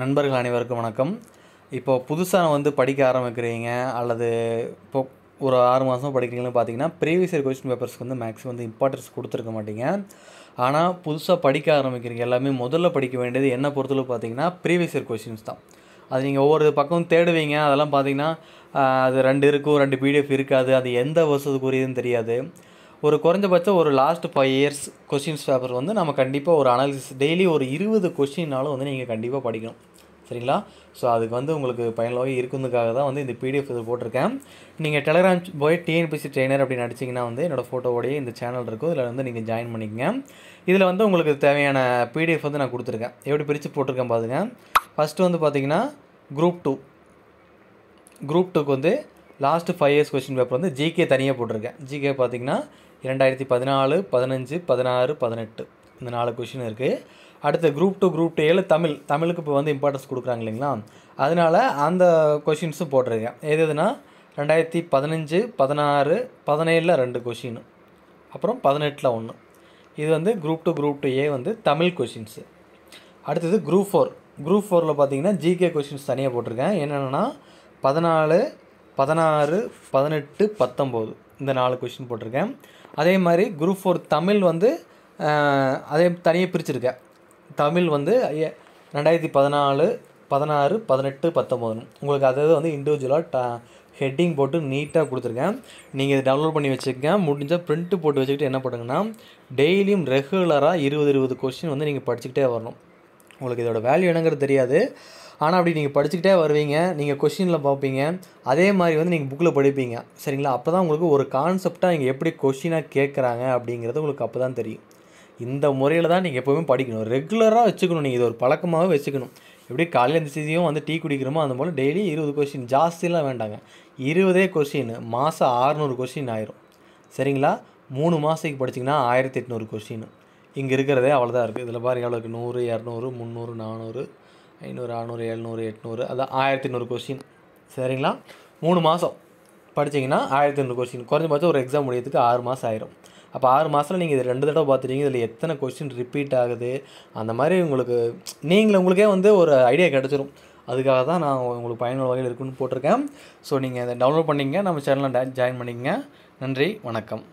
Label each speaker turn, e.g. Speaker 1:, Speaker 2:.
Speaker 1: நண்பர்கள் அனைவருக்கும் வணக்கம் இப்போ புதுசாக வந்து படிக்க ஆரம்பிக்கிறீங்க அல்லது இப்போ ஒரு ஆறு மாதம் படிக்கிறீங்கன்னு பார்த்தீங்கன்னா ப்ரீவியஸ் இயர் கொஸ்டின் பேப்பர்ஸ்க்கு வந்து மேக்ஸிமம் வந்து இம்பார்ட்டன்ஸ் கொடுத்துருக்க மாட்டீங்க ஆனால் புதுசாக படிக்க ஆரம்பிக்கிறீங்க எல்லாமே முதல்ல படிக்க வேண்டியது என்ன பொறுத்தளவு பார்த்தீங்கன்னா ப்ரீவியஸ் இயர் கொஸ்டின்ஸ் தான் அது நீங்கள் ஒவ்வொரு பக்கம் தேடுவீங்க அதெல்லாம் பார்த்தீங்கன்னா அது ரெண்டு இருக்கும் ரெண்டு பிடிஎஃப் இருக்காது அது எந்த வருஷத்துக்குரியதுன்னு தெரியாது ஒரு குறைஞ்சபட்சம் ஒரு last five years questions paper வந்து நம்ம கண்டிப்பாக ஒரு அனாலிசிஸ் டெய்லி ஒரு இருபது கொஷின்னாலும் வந்து நீங்கள் கண்டிப்பாக படிக்கணும் சரிங்களா ஸோ அதுக்கு வந்து உங்களுக்கு பயனுள்ளதாக இருக்குதுக்காக தான் வந்து இந்த பிடிஎஃப் இது போட்டிருக்கேன் நீங்கள் டெலகிராம் போய் டிஎன்பிசி ட்ரெயினர் அப்படின்னு நடிச்சிங்கன்னா வந்து என்னோடய ஃபோட்டோவோடய இந்த சேனல் இருக்கும் இதில் வந்து நீங்கள் ஜாயின் பண்ணிக்கங்க இதில் வந்து உங்களுக்கு தேவையான பிடிஎஃப் வந்து நான் கொடுத்துருக்கேன் எப்படி பிரித்து போட்டிருக்கேன் பாருங்க ஃபஸ்ட்டு வந்து பார்த்தீங்கன்னா குரூப் டூ குரூப் டூக்கு வந்து last five years question paper வந்து ஜிகே தனியாக போட்டிருக்கேன் ஜிகே பார்த்திங்கன்னா இரண்டாயிரத்தி பதினாலு பதினஞ்சு பதினாறு பதினெட்டு இந்த நாலு கொஷின் இருக்குது அடுத்து குரூப் டூ குரூப் டேயில் தமிழ் தமிழுக்கு இப்போ வந்து இம்பார்ட்டன்ஸ் கொடுக்குறாங்க இல்லைங்களா அதனால் அந்த கொஷின்ஸும் போட்டிருக்கேன் எது எதுனா ரெண்டாயிரத்தி பதினஞ்சு பதினாறு பதினேழில் ரெண்டு கொஷின் அப்புறம் பதினெட்டில் ஒன்று இது வந்து group two group two A வந்து தமிழ் கொஷின்ஸு அடுத்தது குரூப் ஃபோர் குரூப் ஃபோரில் பார்த்தீங்கன்னா ஜிகே கொஷின்ஸ் தனியாக போட்டிருக்கேன் என்னென்னா பதினாலு பதினாறு பதினெட்டு பத்தொம்போது இந்த நாலு கொஷின் போட்டிருக்கேன் அதே மாதிரி குரூப் ஃபோர் தமிழ் வந்து அதே தனியாக பிரிச்சுருக்கேன் தமிழ் வந்து ரெண்டாயிரத்தி பதினாலு பதினாறு பதினெட்டு பத்தொம்போதுன்னு உங்களுக்கு அதாவது வந்து இண்டிவிஜுவலாக ட ஹெட்டிங் போட்டு நீட்டாக கொடுத்துருக்கேன் நீங்கள் இதை டவுன்லோட் பண்ணி வச்சுக்கங்க முடிஞ்சால் பிரிண்ட்டு போட்டு வச்சுக்கிட்டு என்ன பண்ணுங்கன்னா டெய்லியும் ரெகுலராக இருபது இருபது கொஸ்டின் வந்து நீங்கள் படிச்சுக்கிட்டே வரணும் உங்களுக்கு இதோட வேல்யூ என்னங்கிறது தெரியாது ஆனால் அப்படி நீங்கள் படிச்சுக்கிட்டே வருவீங்க நீங்கள் கொஷினில் பார்ப்பீங்க அதே மாதிரி வந்து நீங்கள் புக்கில் படிப்பீங்க சரிங்களா அப்போ தான் உங்களுக்கு ஒரு கான்செப்டாக நீங்கள் எப்படி கொஷினாக கேட்குறாங்க அப்படிங்கிறது உங்களுக்கு அப்போ தான் தெரியும் இந்த முறையில் தான் நீங்கள் எப்போவுமே படிக்கணும் ரெகுலராக வச்சுக்கணும் நீங்கள் இது ஒரு பழக்கமாகவே வச்சுக்கணும் எப்படி காலையில் இந்த சீசியும் வந்து டீ குடிக்கிறோமோ அந்த போல் டெய்லி இருபது கொஷின் ஜாஸ்திலாம் வேண்டாங்க இருபதே கொஷின் மாதம் ஆறுநூறு கொஷின் ஆயிரும் சரிங்களா மூணு மாதத்துக்கு படிச்சிங்கன்னா ஆயிரத்தி எட்நூறு கொஷின் இங்கே இருக்கிறதே அவ்வளோதான் இருக்குது இதில் பாருங்க எவ்வளோ இருக்குது நூறு இரநூறு முந்நூறு நானூறு ஐநூறு அறநூறு எழுநூறு எட்நூறு அதான் ஆயிரத்தி நூறு கொஸ்டின் சரிங்களா மூணு மாதம் படித்தீங்கன்னா ஆயிரத்தி நூறு கொஸ்டின் குறைஞ்சபட்சம் ஒரு எக்ஸாம் முடியறதுக்கு ஆறு மாதம் ஆயிரும் அப்போ ஆறு மாதத்தில் நீங்கள் இது ரெண்டு தடவை பார்த்துட்டீங்க இதில் எத்தனை கொஸ்டின் ரிப்பீட் ஆகுது அந்த மாதிரி உங்களுக்கு நீங்கள் உங்களுக்கே வந்து ஒரு ஐடியா கிடச்சிரும் அதுக்காக தான் நான் உங்களுக்கு பயனுள்ள வகையில் இருக்குன்னு போட்டிருக்கேன் ஸோ நீங்கள் அதை டவுன்லோட் பண்ணிங்க நம்ம சேனலில் ஜாயின் பண்ணிங்க நன்றி வணக்கம்